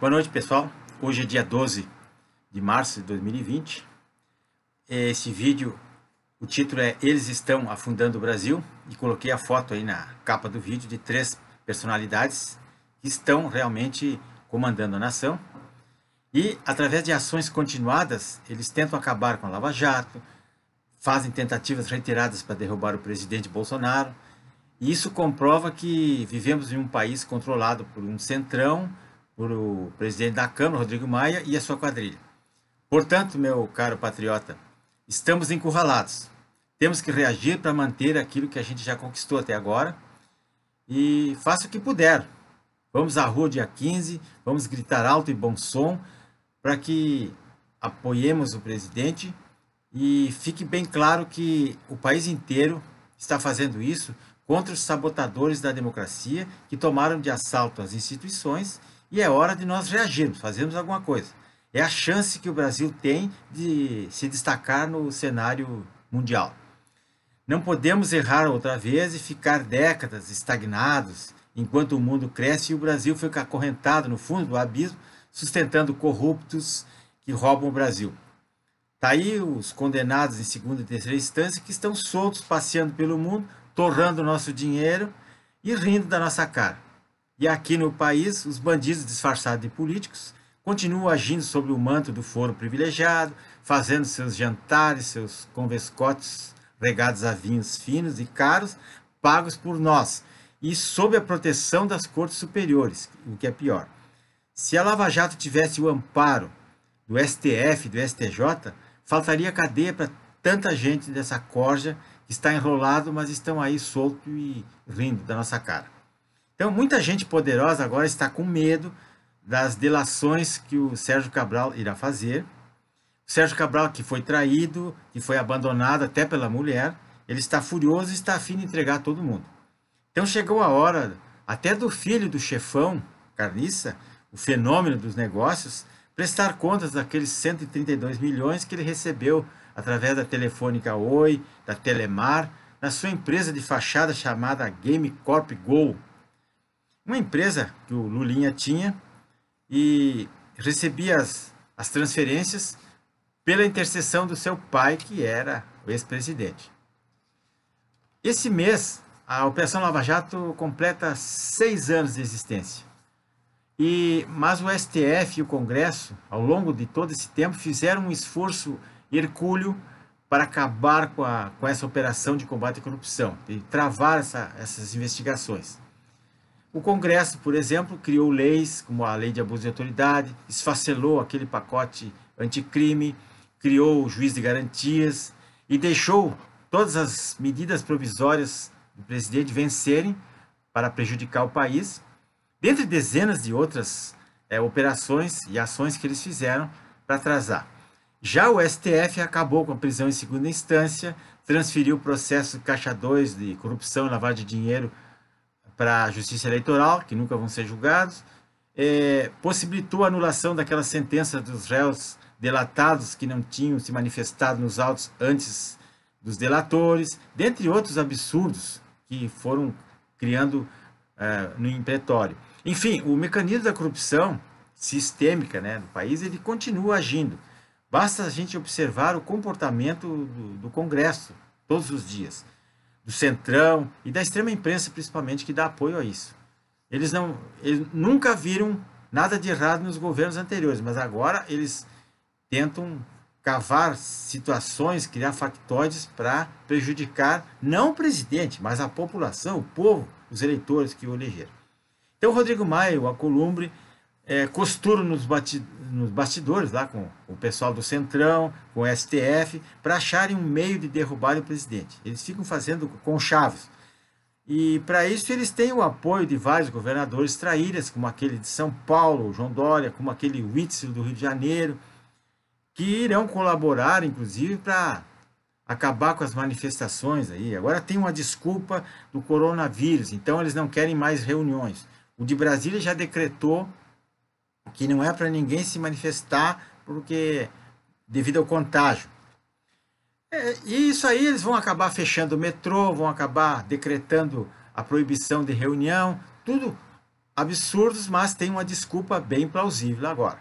Boa noite, pessoal. Hoje é dia 12 de março de 2020. É, esse vídeo, o título é Eles estão afundando o Brasil e coloquei a foto aí na capa do vídeo de três personalidades que estão realmente comandando a nação. E através de ações continuadas, eles tentam acabar com a Lava Jato, fazem tentativas reiteradas para derrubar o presidente Bolsonaro. E isso comprova que vivemos em um país controlado por um centrão por o presidente da Câmara, Rodrigo Maia, e a sua quadrilha. Portanto, meu caro patriota, estamos encurralados. Temos que reagir para manter aquilo que a gente já conquistou até agora e faça o que puder. Vamos à rua dia 15, vamos gritar alto e bom som para que apoiemos o presidente e fique bem claro que o país inteiro está fazendo isso contra os sabotadores da democracia que tomaram de assalto as instituições e é hora de nós reagirmos, fazermos alguma coisa. É a chance que o Brasil tem de se destacar no cenário mundial. Não podemos errar outra vez e ficar décadas estagnados enquanto o mundo cresce e o Brasil fica acorrentado no fundo do abismo, sustentando corruptos que roubam o Brasil. Está aí os condenados em segunda e terceira instância que estão soltos passeando pelo mundo, torrando nosso dinheiro e rindo da nossa cara. E aqui no país, os bandidos disfarçados de políticos continuam agindo sob o manto do foro privilegiado, fazendo seus jantares, seus convescotes regados a vinhos finos e caros, pagos por nós, e sob a proteção das cortes superiores, o que é pior. Se a Lava Jato tivesse o amparo do STF, do STJ, faltaria cadeia para tanta gente dessa corja que está enrolado, mas estão aí solto e rindo da nossa cara. Então, muita gente poderosa agora está com medo das delações que o Sérgio Cabral irá fazer. O Sérgio Cabral, que foi traído, que foi abandonado até pela mulher, ele está furioso e está afim de entregar todo mundo. Então chegou a hora até do filho do chefão, Carniça, o fenômeno dos negócios, prestar contas daqueles 132 milhões que ele recebeu através da Telefônica Oi, da Telemar, na sua empresa de fachada chamada Game Corp Go, uma empresa que o Lulinha tinha e recebia as, as transferências pela intercessão do seu pai, que era o ex-presidente. Esse mês, a Operação Lava Jato completa seis anos de existência. E, mas o STF e o Congresso, ao longo de todo esse tempo, fizeram um esforço hercúleo para acabar com, a, com essa operação de combate à corrupção, de travar essa, essas investigações. O Congresso, por exemplo, criou leis como a Lei de Abuso de Autoridade, esfacelou aquele pacote anticrime, criou o juiz de garantias e deixou todas as medidas provisórias do presidente vencerem para prejudicar o país, dentre dezenas de outras é, operações e ações que eles fizeram para atrasar. Já o STF acabou com a prisão em segunda instância, transferiu o processo Caixa 2 de corrupção e lavagem de dinheiro para a Justiça Eleitoral, que nunca vão ser julgados, é, possibilitou a anulação daquela sentença dos réus delatados que não tinham se manifestado nos autos antes dos delatores, dentre outros absurdos que foram criando é, no impretório. Enfim, o mecanismo da corrupção sistêmica né, do país ele continua agindo. Basta a gente observar o comportamento do, do Congresso todos os dias do centrão e da extrema imprensa, principalmente, que dá apoio a isso. Eles, não, eles nunca viram nada de errado nos governos anteriores, mas agora eles tentam cavar situações, criar factóides para prejudicar não o presidente, mas a população, o povo, os eleitores que o elegeram. Então, Rodrigo Maia, o Acolumbre, é, costuro nos, bati, nos bastidores, lá com o pessoal do Centrão, com o STF, para acharem um meio de derrubar o presidente. Eles ficam fazendo com chaves. E para isso eles têm o apoio de vários governadores traíras, como aquele de São Paulo, João Dória, como aquele Witzel do Rio de Janeiro, que irão colaborar, inclusive, para acabar com as manifestações aí. Agora tem uma desculpa do coronavírus, então eles não querem mais reuniões. O de Brasília já decretou que não é para ninguém se manifestar porque devido ao contágio. É, e isso aí eles vão acabar fechando o metrô, vão acabar decretando a proibição de reunião, tudo absurdos, mas tem uma desculpa bem plausível agora.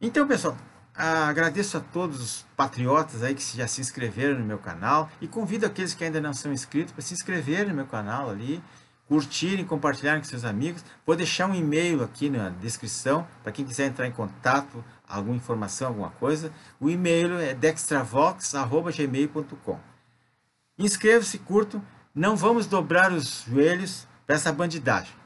Então, pessoal, agradeço a todos os patriotas aí que já se inscreveram no meu canal e convido aqueles que ainda não são inscritos para se inscreverem no meu canal ali curtirem, compartilharem com seus amigos. Vou deixar um e-mail aqui na descrição para quem quiser entrar em contato, alguma informação, alguma coisa. O e-mail é dextravox@gmail.com. Inscreva-se, curto Não vamos dobrar os joelhos para essa bandidagem.